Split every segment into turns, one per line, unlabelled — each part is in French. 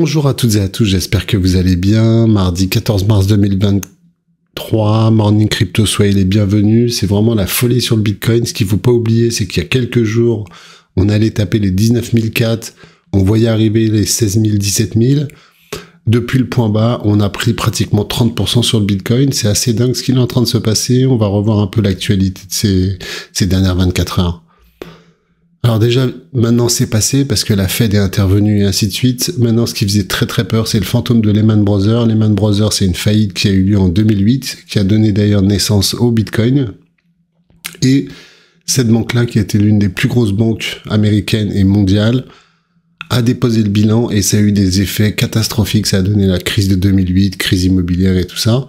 Bonjour à toutes et à tous, j'espère que vous allez bien. Mardi 14 mars 2023, Morning Crypto, soyez les bienvenus. C'est vraiment la folie sur le Bitcoin. Ce qu'il faut pas oublier, c'est qu'il y a quelques jours, on allait taper les 19 400, on voyait arriver les 16 000, 17 000, Depuis le point bas, on a pris pratiquement 30% sur le Bitcoin. C'est assez dingue ce qu'il est en train de se passer. On va revoir un peu l'actualité de ces dernières 24 heures. Alors déjà, maintenant c'est passé parce que la Fed est intervenue et ainsi de suite. Maintenant, ce qui faisait très très peur, c'est le fantôme de Lehman Brothers. Lehman Brothers, c'est une faillite qui a eu lieu en 2008, qui a donné d'ailleurs naissance au Bitcoin. Et cette banque-là, qui était l'une des plus grosses banques américaines et mondiales, a déposé le bilan et ça a eu des effets catastrophiques. Ça a donné la crise de 2008, crise immobilière et tout ça.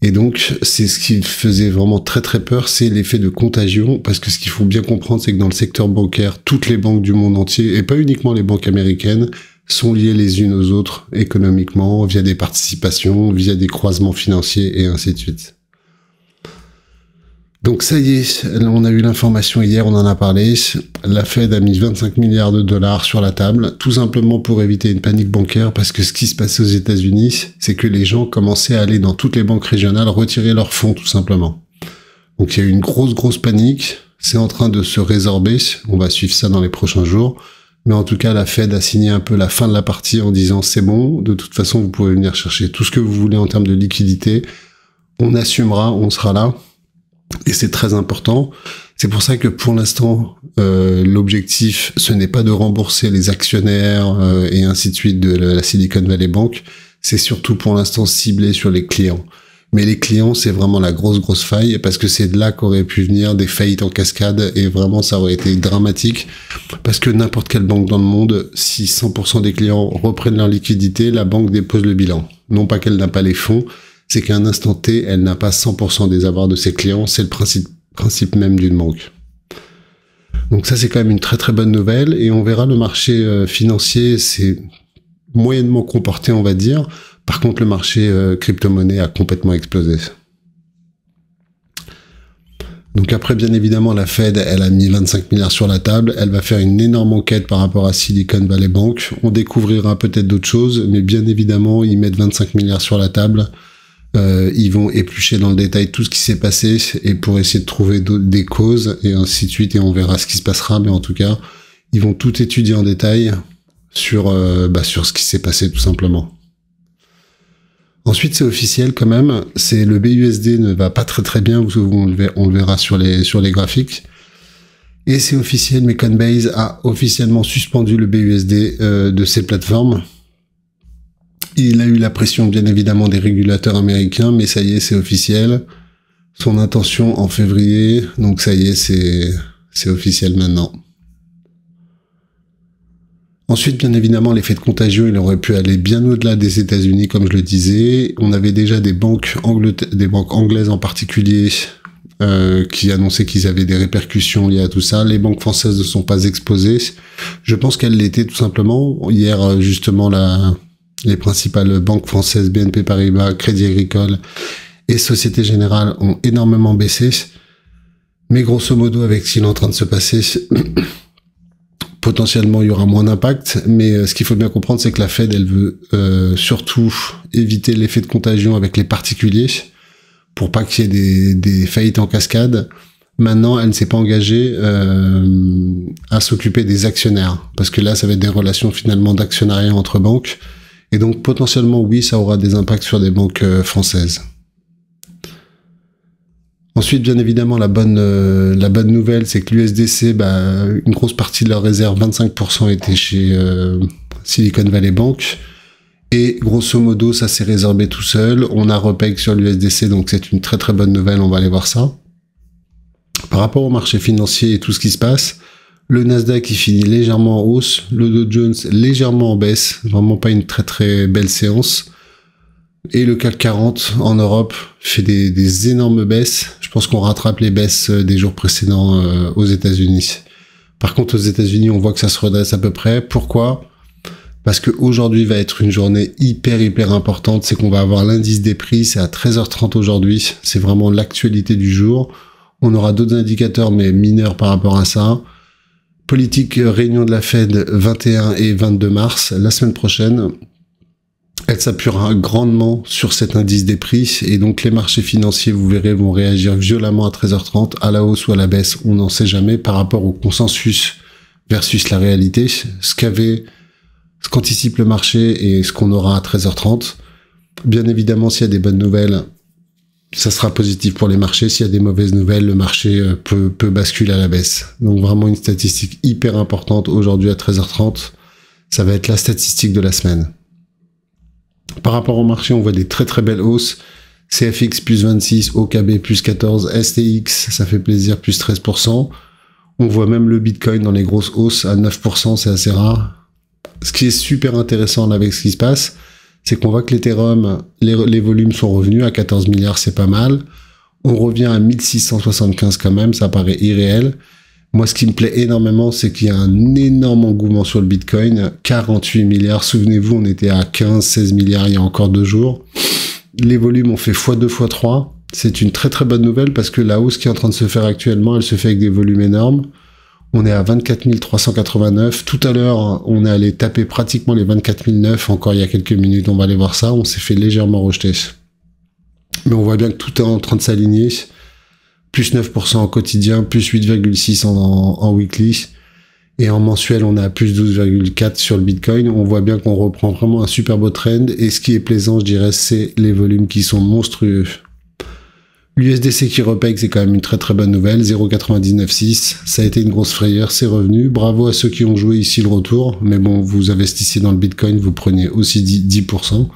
Et donc, c'est ce qui faisait vraiment très très peur, c'est l'effet de contagion, parce que ce qu'il faut bien comprendre, c'est que dans le secteur bancaire, toutes les banques du monde entier, et pas uniquement les banques américaines, sont liées les unes aux autres économiquement, via des participations, via des croisements financiers, et ainsi de suite donc ça y est, on a eu l'information hier, on en a parlé. La Fed a mis 25 milliards de dollars sur la table, tout simplement pour éviter une panique bancaire, parce que ce qui se passait aux États-Unis, c'est que les gens commençaient à aller dans toutes les banques régionales retirer leurs fonds, tout simplement. Donc il y a eu une grosse, grosse panique. C'est en train de se résorber. On va suivre ça dans les prochains jours. Mais en tout cas, la Fed a signé un peu la fin de la partie en disant c'est bon, de toute façon, vous pouvez venir chercher tout ce que vous voulez en termes de liquidité. On assumera, on sera là et c'est très important. C'est pour ça que pour l'instant, euh, l'objectif, ce n'est pas de rembourser les actionnaires euh, et ainsi de suite de la Silicon Valley Bank. C'est surtout pour l'instant ciblé sur les clients. Mais les clients, c'est vraiment la grosse, grosse faille parce que c'est de là qu'auraient pu venir des faillites en cascade et vraiment, ça aurait été dramatique parce que n'importe quelle banque dans le monde, si 100% des clients reprennent leur liquidité, la banque dépose le bilan. Non pas qu'elle n'a pas les fonds, c'est qu'à un instant T, elle n'a pas 100% des avoirs de ses clients. C'est le principe, même d'une banque. Donc ça, c'est quand même une très très bonne nouvelle. Et on verra le marché euh, financier, s'est moyennement comporté, on va dire. Par contre, le marché euh, crypto-monnaie a complètement explosé. Donc après, bien évidemment, la Fed, elle a mis 25 milliards sur la table. Elle va faire une énorme enquête par rapport à Silicon Valley Bank. On découvrira peut-être d'autres choses, mais bien évidemment, ils mettent 25 milliards sur la table. Euh, ils vont éplucher dans le détail tout ce qui s'est passé et pour essayer de trouver des causes et ainsi de suite et on verra ce qui se passera. Mais en tout cas, ils vont tout étudier en détail sur, euh, bah, sur ce qui s'est passé tout simplement. Ensuite, c'est officiel quand même. C'est le BUSD ne va pas très très bien. On le verra sur les, sur les graphiques. Et c'est officiel, mais Coinbase a officiellement suspendu le BUSD euh, de ses plateformes. Il a eu la pression bien évidemment des régulateurs américains, mais ça y est, c'est officiel. Son intention en février, donc ça y est, c'est, c'est officiel maintenant. Ensuite, bien évidemment, l'effet de contagion, il aurait pu aller bien au-delà des États-Unis, comme je le disais. On avait déjà des banques, des banques anglaises en particulier euh, qui annonçaient qu'ils avaient des répercussions liées à tout ça. Les banques françaises ne sont pas exposées. Je pense qu'elles l'étaient tout simplement. Hier, euh, justement, la, les principales banques françaises, BNP Paribas, Crédit Agricole et Société Générale ont énormément baissé. Mais grosso modo, avec ce qu'il est en train de se passer, potentiellement il y aura moins d'impact. Mais euh, ce qu'il faut bien comprendre, c'est que la Fed, elle veut euh, surtout éviter l'effet de contagion avec les particuliers pour pas qu'il y ait des, faillites en cascade. Maintenant, elle ne s'est pas engagée euh, à s'occuper des actionnaires, parce que là, ça va être des relations finalement d'actionnariat entre banques. Et donc potentiellement, oui, ça aura des impacts sur des banques euh, françaises. Ensuite, bien évidemment, la bonne, euh, la bonne nouvelle, c'est que l'USDC, bah, une grosse partie de leurs réserves, 25%, était chez euh, Silicon Valley Bank. Et grosso modo, ça s'est résorbé tout seul. On a repeg sur l'USDC, donc c'est une très très bonne nouvelle, on va aller voir ça. Par rapport au marché financier et tout ce qui se passe, le Nasdaq qui finit légèrement en hausse, le Dow Jones légèrement en baisse, vraiment pas une très très belle séance. Et le CAC 40 en Europe fait des, énormes baisses. Je pense qu'on rattrape les baisses euh, des jours précédents euh, aux États-Unis. Par contre, aux États-Unis, on voit que ça se redresse à peu près. Pourquoi Parce qu'aujourd'hui va être une journée hyper, hyper importante. C'est qu'on va avoir l'indice des prix. C'est à 13h30 aujourd'hui. C'est vraiment l'actualité du jour. On aura d'autres indicateurs, mais mineurs par rapport à ça politique euh, réunion de la Fed 21 et 22 mars, la semaine prochaine, elle s'appuiera grandement sur cet indice des prix et donc les marchés financiers, vous verrez, vont réagir violemment à 13h30, à la hausse ou à la baisse, on n'en sait jamais par rapport au consensus versus la réalité, ce qu'avait, ce qu'anticipe le marché et ce qu'on aura à 13h30. Bien évidemment, s'il y a des bonnes nouvelles, ça sera positif pour les marchés. S'il y a des mauvaises nouvelles, le marché euh, peut, basculer à la baisse. Donc vraiment une statistique hyper importante aujourd'hui à 13h30. Ça va être la statistique de la semaine. Par rapport au marché, on voit des très très belles hausses. CFX plus 26, OKB plus 14, STX, ça fait plaisir, plus 13%. On voit même le Bitcoin dans les grosses hausses à 9%, c'est assez rare. Ce qui est super intéressant avec ce qui se passe, c'est qu'on voit que l'Ethereum, les, volumes sont revenus à 14 milliards, c'est pas mal. On revient à 1675 quand même, ça paraît irréel. Moi, ce qui me plaît énormément, c'est qu'il y a un énorme engouement sur le Bitcoin. 48 milliards, souvenez-vous, on était à 15-16 milliards il y a encore deux jours. Les volumes ont fait x2, x3. C'est une très très bonne nouvelle parce que la hausse qui est en train de se faire actuellement, elle se fait avec des volumes énormes. On est à 24 389. Tout à l'heure, on est allé taper pratiquement les 24 009. Encore il y a quelques minutes, on va aller voir ça. On s'est fait légèrement rejeter. Mais on voit bien que tout est en train de s'aligner. Plus 9% en quotidien, plus 8,6 en, en weekly. Et en mensuel, on a à plus 12,4 sur le Bitcoin. On voit bien qu'on reprend vraiment un super beau trend. Et ce qui est plaisant, je dirais, c'est les volumes qui sont monstrueux. L'USDC qui repaye, c'est quand même une très très bonne nouvelle, 0,99,6, ça a été une grosse frayeur, c'est revenu, bravo à ceux qui ont joué ici le retour, mais bon, vous investissez dans le Bitcoin, vous prenez aussi 10%.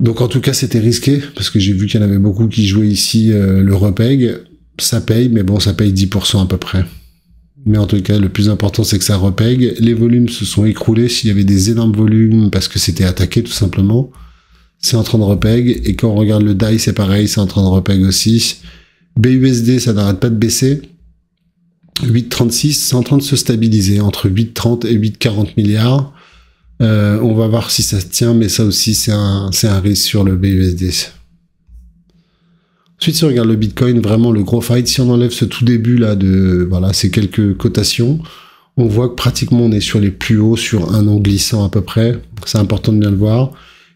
Donc en tout cas, c'était risqué, parce que j'ai vu qu'il y en avait beaucoup qui jouaient ici euh, le repeg, ça paye, mais bon, ça paye 10% à peu près. Mais en tout cas, le plus important, c'est que ça repeg. Les volumes se sont écroulés s'il y avait des énormes volumes, parce que c'était attaqué tout simplement c'est en train de repeg. Et quand on regarde le DAI, c'est pareil, c'est en train de repeg aussi. BUSD, ça n'arrête pas de baisser. 8,36, c'est en train de se stabiliser entre 8,30 et 8,40 milliards. Euh, on va voir si ça se tient, mais ça aussi, c'est un, un risque sur le BUSD. Ensuite, si on regarde le Bitcoin, vraiment le gros fight, si on enlève ce tout début là de voilà, ces quelques cotations, on voit que pratiquement on est sur les plus hauts sur un an glissant à peu près. C'est important de bien le voir.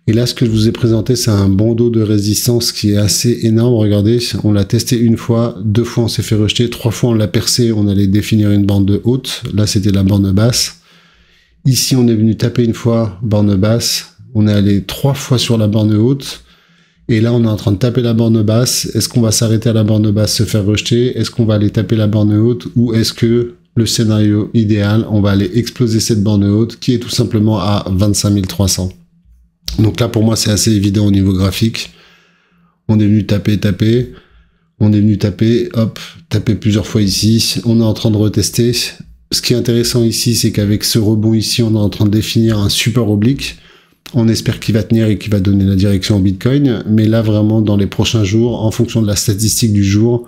Et là, ce que je vous ai présenté, c'est un bandeau de résistance qui est assez énorme. Regardez, on l'a testé une fois, deux fois on s'est fait rejeter, trois fois on l'a percé, on allait définir une bande haute. Là, c'était la bande basse. Ici, on est venu taper une fois, bande basse. On est allé trois fois sur la bande haute. Et là, on est en train de taper la bande basse. Est-ce qu'on va s'arrêter à la bande basse, se faire rejeter Est-ce qu'on va aller taper la bande haute Ou est-ce que le scénario idéal, on va aller exploser cette bande haute qui est tout simplement à 25 300 donc là, pour moi, c'est assez évident au niveau graphique. On est venu taper, taper. On est venu taper, hop, taper plusieurs fois ici. On est en train de retester. Ce qui est intéressant ici, c'est qu'avec ce rebond ici, on est en train de définir un super oblique. On espère qu'il va tenir et qu'il va donner la direction au Bitcoin. Mais là, vraiment, dans les prochains jours, en fonction de la statistique du jour,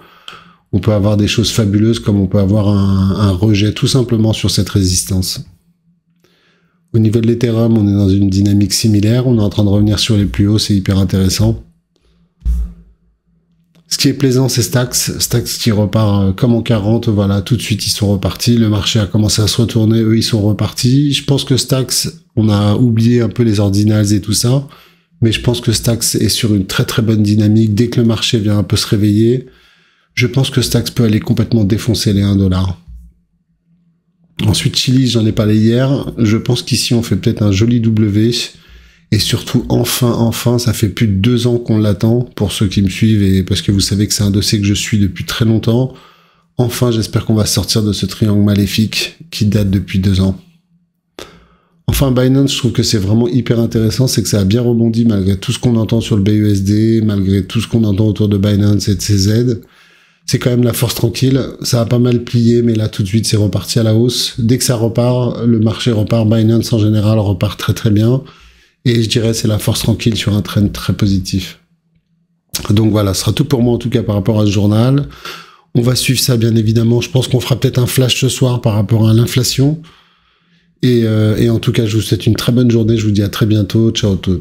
on peut avoir des choses fabuleuses comme on peut avoir un, un rejet tout simplement sur cette résistance. Au niveau de l'Ethereum, on est dans une dynamique similaire. On est en train de revenir sur les plus hauts, c'est hyper intéressant. Ce qui est plaisant, c'est Stax. Stax qui repart euh, comme en 40, voilà, tout de suite ils sont repartis. Le marché a commencé à se retourner, eux ils sont repartis. Je pense que Stax, on a oublié un peu les ordinals et tout ça, mais je pense que Stax est sur une très très bonne dynamique. Dès que le marché vient un peu se réveiller, je pense que Stax peut aller complètement défoncer les 1 dollar. Ensuite, Chili, j'en ai parlé hier. Je pense qu'ici, on fait peut-être un joli W. Et surtout, enfin, enfin, ça fait plus de deux ans qu'on l'attend pour ceux qui me suivent et parce que vous savez que c'est un dossier que je suis depuis très longtemps. Enfin, j'espère qu'on va sortir de ce triangle maléfique qui date depuis deux ans. Enfin, Binance, je trouve que c'est vraiment hyper intéressant, c'est que ça a bien rebondi malgré tout ce qu'on entend sur le BUSD, malgré tout ce qu'on entend autour de Binance et de ses aides c'est quand même la force tranquille. Ça a pas mal plié, mais là tout de suite c'est reparti à la hausse. Dès que ça repart, le marché repart. Binance en général repart très très bien. Et je dirais c'est la force tranquille sur un trend très positif. Donc voilà, ce sera tout pour moi en tout cas par rapport à ce journal. On va suivre ça bien évidemment. Je pense qu'on fera peut-être un flash ce soir par rapport à l'inflation. Et, euh, en tout cas, je vous souhaite une très bonne journée. Je vous dis à très bientôt. Ciao, tout.